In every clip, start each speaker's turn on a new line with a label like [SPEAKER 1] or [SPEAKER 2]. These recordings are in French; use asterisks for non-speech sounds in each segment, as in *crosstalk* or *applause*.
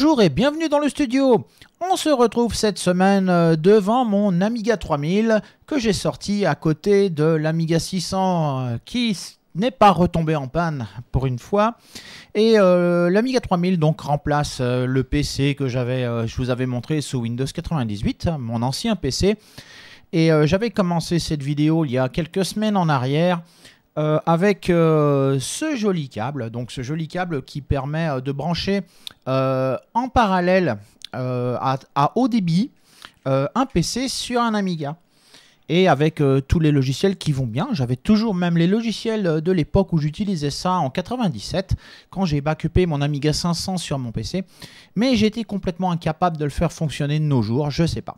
[SPEAKER 1] Bonjour et bienvenue dans le studio. On se retrouve cette semaine euh, devant mon Amiga 3000 que j'ai sorti à côté de l'Amiga 600 euh, qui n'est pas retombé en panne pour une fois. Et euh, l'Amiga 3000 donc remplace le PC que j'avais, je vous avais montré sous Windows 98, mon ancien PC. Et j'avais commencé cette vidéo il y a quelques semaines en arrière euh, avec euh, ce joli câble, donc ce joli câble qui permet euh, de brancher en parallèle à, haut débit un PC sur un Amiga et avec tous les logiciels qui vont bien. J'avais toujours même les logiciels de l'époque où j'utilisais ça en 97, quand j'ai backupé mon Amiga 500 sur mon PC, mais j'étais complètement incapable de le faire fonctionner de nos jours, je sais pas.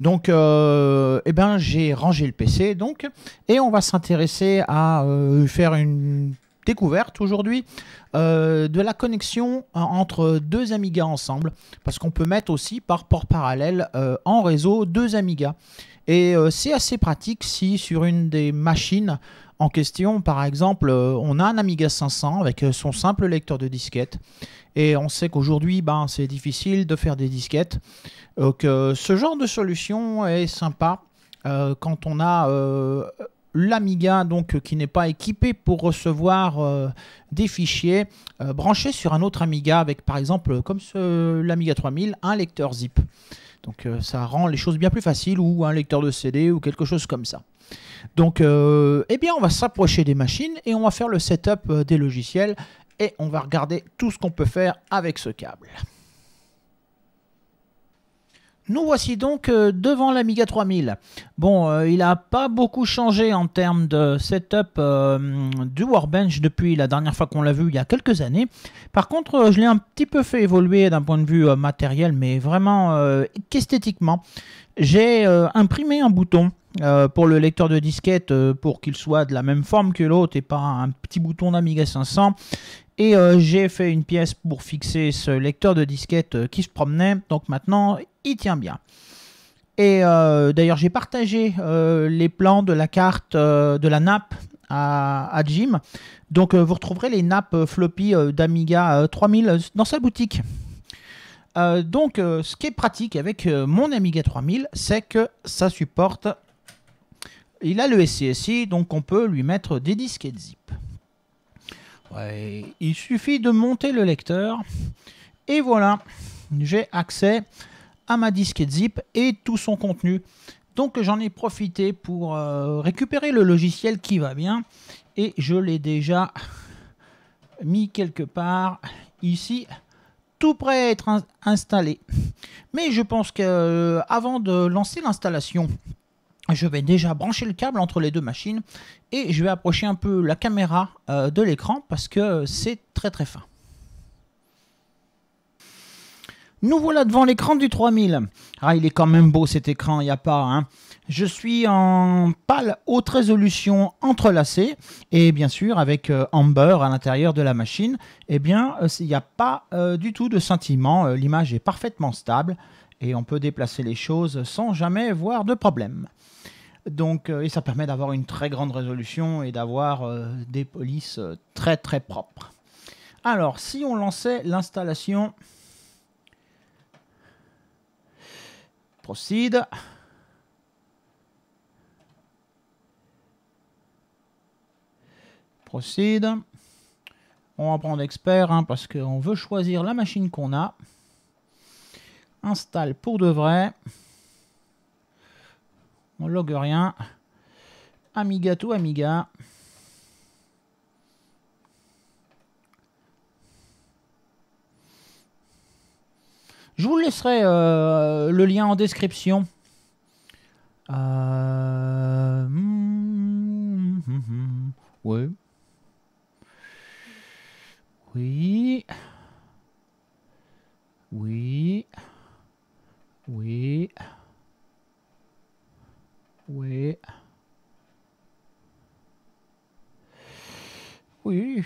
[SPEAKER 1] Donc, euh, eh ben, j'ai rangé le PC, donc, et on va s'intéresser à euh, faire une découverte aujourd'hui euh, de la connexion entre deux Amiga ensemble, parce qu'on peut mettre aussi par port parallèle en réseau deux Amiga. Et c'est assez pratique si sur une des machines, en question. Par exemple, euh, on a un Amiga 500 avec euh, son simple lecteur de disquette. Et on sait qu'aujourd'hui, ben, c'est difficile de faire des disquettes. Donc, euh, ce genre de solution est sympa quand on a l'Amiga donc qui n'est pas équipé pour recevoir des fichiers branchés sur un autre Amiga avec par exemple comme l'Amiga 3000 un lecteur zip. Donc ça rend les choses bien plus faciles ou un lecteur de CD ou quelque chose comme ça. Donc, euh, eh bien, on va s'approcher des machines et on va faire le setup euh, des logiciels et on va regarder tout ce qu'on peut faire avec ce câble. Nous voici donc euh, devant l'Amiga 3000. Bon, il n'a pas beaucoup changé en termes de setup du Warbench depuis la dernière fois qu'on l'a vu il y a quelques années. Par contre, je l'ai un petit peu fait évoluer d'un point de vue matériel, mais vraiment qu'esthétiquement. J'ai imprimé un bouton euh, pour le lecteur de disquette euh, pour qu'il soit de la même forme que l'autre et pas un petit bouton d'Amiga 500. Et euh, j'ai fait une pièce pour fixer ce lecteur de disquette qui se promenait. Donc maintenant, il tient bien. Et d'ailleurs, j'ai partagé les plans de la carte de la nappe à, Jim. Donc vous retrouverez les nappes floppy d'Amiga 3000 dans sa boutique. donc, ce qui est pratique avec mon Amiga 3000, c'est que ça supporte il a le SCSI, donc on peut lui mettre des disquettes zip. il suffit de monter le lecteur. Et voilà, j'ai accès à ma disquette zip et tout son contenu. Donc j'en ai profité pour euh, récupérer le logiciel qui va bien. Et je l'ai déjà *laughs* mis quelque part ici, tout prêt à être installé. Mais je pense que euh, avant de lancer l'installation, je vais déjà brancher le câble entre les deux machines et je vais approcher un peu la caméra euh, de l'écran parce que c'est très très fin. Nous voilà devant l'écran du 3000. Ah, il est quand même beau cet écran, il n'y a pas. Hein. Je suis en pâle haute résolution entrelacée et bien sûr avec euh, Amber à l'intérieur de la machine, eh bien euh, il n'y a pas du tout de sentiment, l'image est parfaitement stable et on peut déplacer les choses sans jamais voir de problème. Donc, euh, et ça permet d'avoir une très grande résolution et d'avoir euh, des polices euh, très très propres. Alors, si on lançait l'installation Proceed. Proceed. On va prendre expert hein, parce qu'on veut choisir la machine qu'on a installe pour de vrai. On log rien. Amiga tout Amiga. Je vous laisserai euh, le lien en description. Euh, oui. Oui. Oui. Oui. Oui. Oui.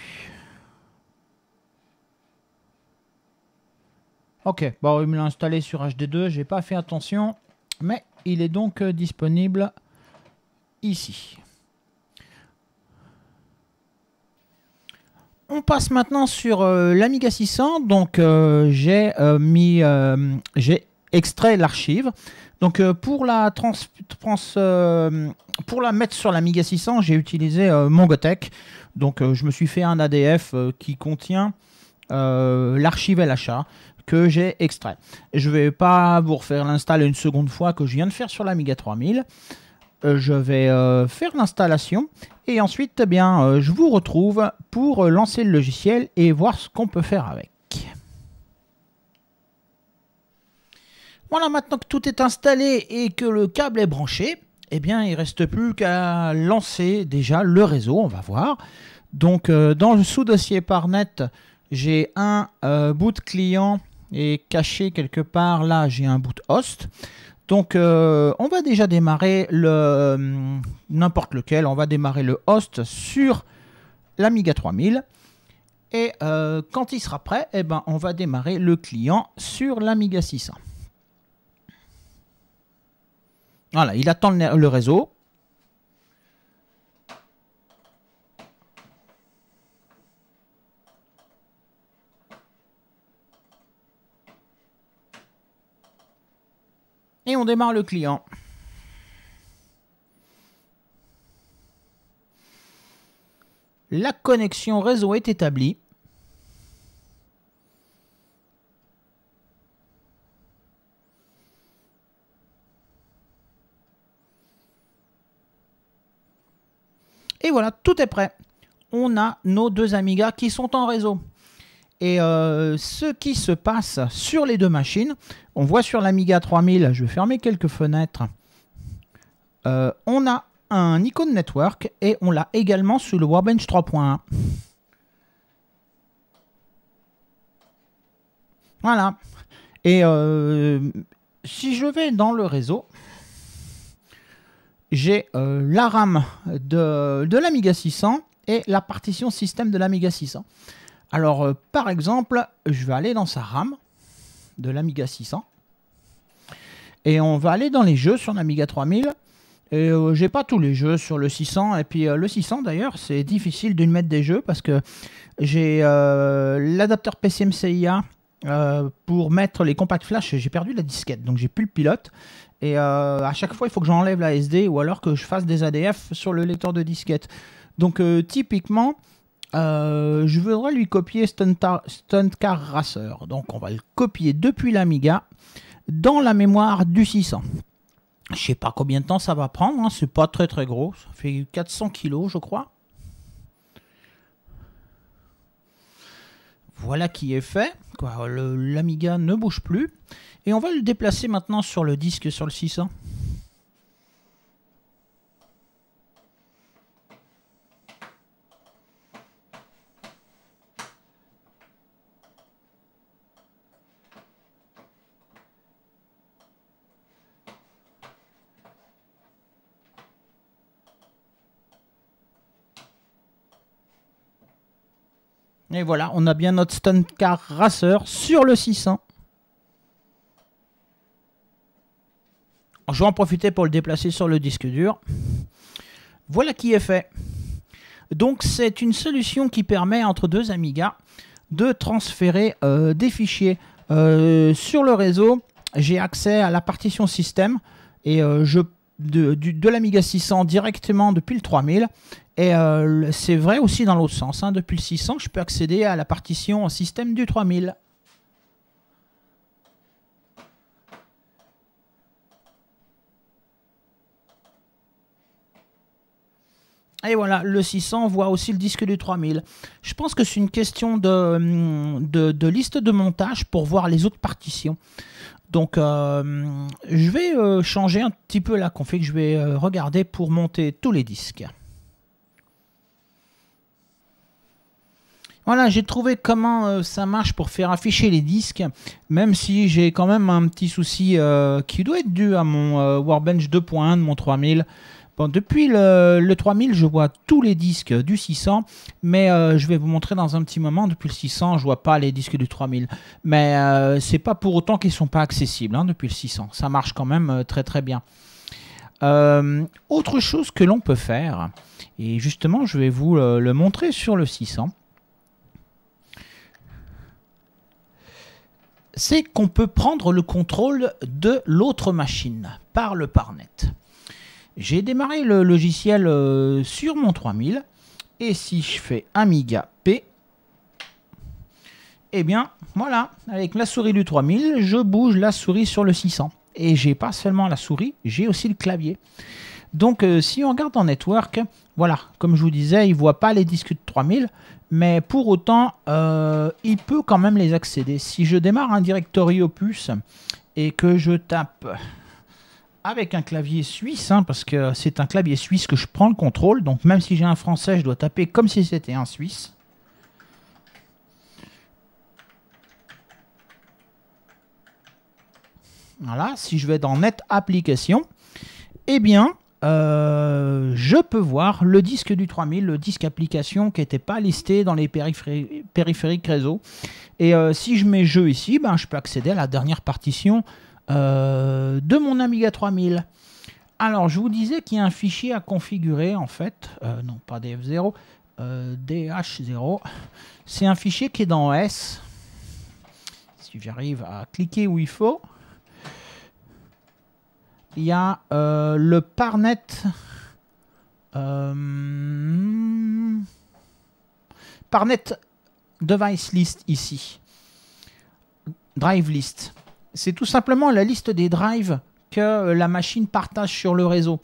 [SPEAKER 1] Ok, bon, il me l'a installé sur HD2, j'ai pas fait attention, mais il est donc euh, disponible ici. On passe maintenant sur euh, l'Amiga 600. Donc euh, j'ai mis j'ai extrait l'archive. Donc euh, pour la trans, euh, pour la mettre sur la 600, j'ai utilisé euh, Mongotech. Donc je me suis fait un ADF qui contient l'archive l'achat que j'ai extrait. Je ne vais pas vous refaire l'install une seconde fois que je viens de faire sur la Miga 3000. Je vais faire l'installation et ensuite eh bien, je vous retrouve pour lancer le logiciel et voir ce qu'on peut faire avec. Voilà, maintenant que tout est installé et que le câble est branché, eh bien, il reste plus qu'à lancer déjà le réseau, on va voir. Donc, euh, dans le sous-dossier par net, j'ai un euh, bout boot client et caché quelque part, là, j'ai un boot host. Donc, euh, on va déjà démarrer le n'importe lequel. On va démarrer le host sur l'Amiga 3000. Et quand il sera prêt, eh ben, on va démarrer le client sur l'Amiga 600. Voilà, il attend le réseau. Et on démarre le client. La connexion réseau est établie. Et voilà, tout est prêt. On a nos deux Amiga qui sont en réseau. Et euh, ce qui se passe sur les deux machines, on voit sur l'Amiga 3000, je vais fermer quelques fenêtres, euh, on a un icône network et on l'a également sur le Warbench 3.1. Voilà. Et euh, si je vais dans le réseau, j'ai euh, la RAM de, l'Amiga 600 et la partition système de l'Amiga 600. Alors, euh, par exemple, je vais aller dans sa RAM de l'Amiga 600. Et on va aller dans les jeux sur l'Amiga 3000. Et euh, j'ai pas tous les jeux sur le 600. Et puis le 600 d'ailleurs, c'est difficile de mettre des jeux parce que j'ai l'adapteur PCMCIA pour mettre les compacts flash. J'ai perdu la disquette, donc j'ai plus le pilote. Et euh, à chaque fois, il faut que j'enlève la SD ou alors que je fasse des ADF sur le lecteur de disquette. Donc euh, typiquement, euh, je voudrais lui copier Stunt, Car Racer. Donc on va le copier depuis l'Amiga dans la mémoire du 600. Je ne sais pas combien de temps ça va prendre, hein. c'est pas très très gros, ça fait 400 kilos je crois. Voilà qui est fait. L'Amiga ne bouge plus. Et on va le déplacer maintenant sur le disque sur le 600. Et voilà, on a bien notre Stunt Car Racer sur le 600. Je vais en profiter pour le déplacer sur le disque dur. Voilà qui est fait. Donc c'est une solution qui permet entre deux Amiga de transférer euh, des fichiers euh, sur le réseau. J'ai accès à la partition système et euh, je peux de, l'Amiga 600 directement depuis le 3000. Et euh, c'est vrai aussi dans l'autre sens. Hein. Depuis le 600, je peux accéder à la partition en système du 3000. Et voilà, le 600 voit aussi le disque du 3000. Je pense que c'est une question hum, de, liste de montage pour voir les autres partitions. Donc, euh, je vais euh, changer un petit peu la config. Je vais euh, regarder pour monter tous les disques. Voilà, j'ai trouvé comment ça marche pour faire afficher les disques, même si j'ai quand même un petit souci qui doit être dû à mon Warbench 2.1 de mon 3000. Bon, depuis le, 3000, je vois tous les disques du 600, mais euh, je vais vous montrer dans un petit moment. Depuis le 600, je vois pas les disques du 3000, mais ce euh, c'est pas pour autant qu'ils sont pas accessibles hein, depuis le 600. Ça marche quand même euh, très très bien. autre chose que l'on peut faire, et justement, je vais vous le montrer sur le 600. c'est qu'on peut prendre le contrôle de l'autre machine par le Parnet. J'ai démarré le logiciel euh, sur mon 3000. Et si je fais Amiga P, et eh bien, voilà, avec la souris du 3000, je bouge la souris sur le 600. Et j'ai pas seulement la souris, j'ai aussi le clavier. Donc, euh, si on regarde en network, voilà, comme je vous disais, il voit pas les disques de 3000, mais pour autant, euh, il peut quand même les accéder. Si je démarre un directory opus et que je tape avec un clavier suisse, hein, parce que c'est un clavier suisse que je prends le contrôle, donc même si j'ai un français, je dois taper comme si c'était un suisse. Voilà, si je vais dans Net Application, eh bien, euh, je peux voir le disque du 3000, le disque application qui n'était pas listé dans les périphériques réseau. Et euh, si je mets jeu ici, ben, je peux accéder à la dernière partition euh, de mon Amiga 3000. Alors, je vous disais qu'il y a un fichier à configurer, en fait, euh, non, pas DF0, euh, DH0. C'est un fichier qui est dans S. Si j'arrive à cliquer où il faut, il y a le parnet. parnet device list ici. Drive list. C'est tout simplement la liste des drives que euh, la machine partage sur le réseau.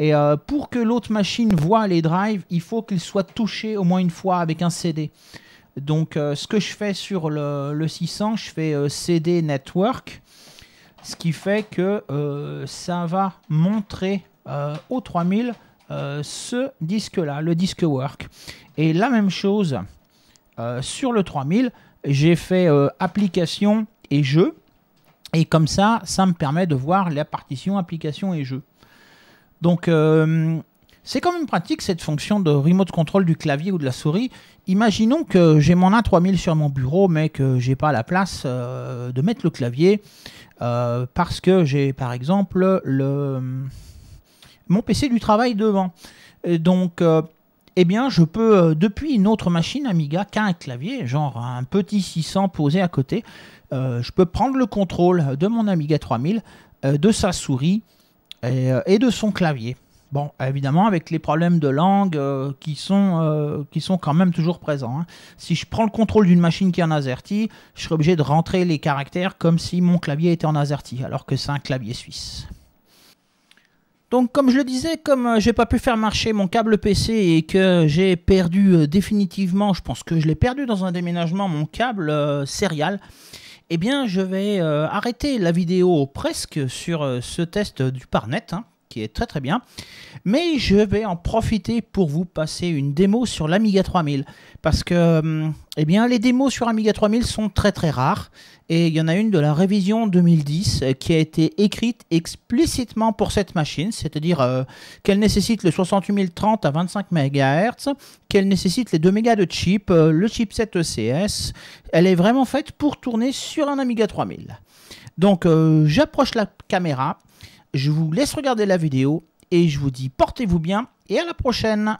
[SPEAKER 1] Et euh, pour que l'autre machine voit les drives, il faut qu'ils soient touchés au moins une fois avec un CD. Donc euh, ce que je fais sur le, 600, je fais CD Network, ce qui fait que ça va montrer au 3000 ce disque-là, le disque Work. Et la même chose sur le 3000, j'ai fait application et jeu. Et comme ça, ça me permet de voir la partition, application et jeu. Donc euh, c'est quand même pratique cette fonction de remote control du clavier ou de la souris. Imaginons que j'ai mon A3000 sur mon bureau mais que j'ai pas la place euh, de mettre le clavier euh, parce que j'ai par exemple le, mon PC du travail devant. donc eh bien, je peux, euh, depuis une autre machine Amiga qu'un clavier, genre un petit 600 posé à côté, euh, je peux prendre le contrôle de mon Amiga 3000, euh, de sa souris et, de son clavier. Bon, évidemment, avec les problèmes de langue qui, sont, qui sont quand même toujours présents. Hein. Si je prends le contrôle d'une machine qui est en AZERTY, je serai obligé de rentrer les caractères comme si mon clavier était en AZERTY, alors que c'est un clavier suisse. Donc comme je le disais, comme euh, j'ai pas pu faire marcher mon câble PC et que j'ai perdu euh, définitivement, je pense que je l'ai perdu dans un déménagement, mon câble euh, serial, eh bien je vais arrêter la vidéo presque sur ce test du Parnet. Hein qui est très très bien. Mais je vais en profiter pour vous passer une démo sur l'Amiga 3000. Parce que euh, eh bien, les démos sur Amiga 3000 sont très très rares. Et il y en a une de la révision 2010 euh, qui a été écrite explicitement pour cette machine. C'est-à-dire qu'elle nécessite le 68030 à 25 MHz, qu'elle nécessite les 2 mégas de chip, euh, le chipset ECS. Elle est vraiment faite pour tourner sur un Amiga 3000. Donc j'approche la caméra. Je vous laisse regarder la vidéo et je vous dis portez-vous bien et à la prochaine